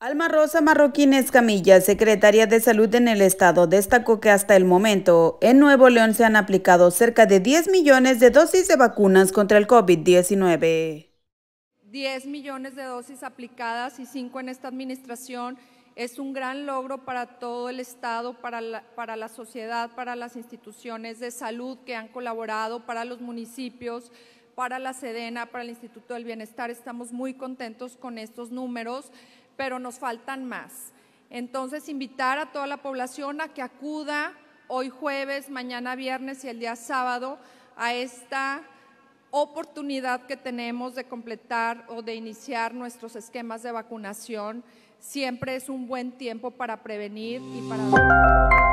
Alma Rosa marroquínez Camilla, secretaria de Salud en el Estado, destacó que hasta el momento en Nuevo León se han aplicado cerca de 10 millones de dosis de vacunas contra el COVID-19. 10 millones de dosis aplicadas y 5 en esta administración es un gran logro para todo el Estado, para la, para la sociedad, para las instituciones de salud que han colaborado, para los municipios, para la Sedena, para el Instituto del Bienestar. Estamos muy contentos con estos números pero nos faltan más. Entonces, invitar a toda la población a que acuda hoy jueves, mañana viernes y el día sábado a esta oportunidad que tenemos de completar o de iniciar nuestros esquemas de vacunación. Siempre es un buen tiempo para prevenir y para...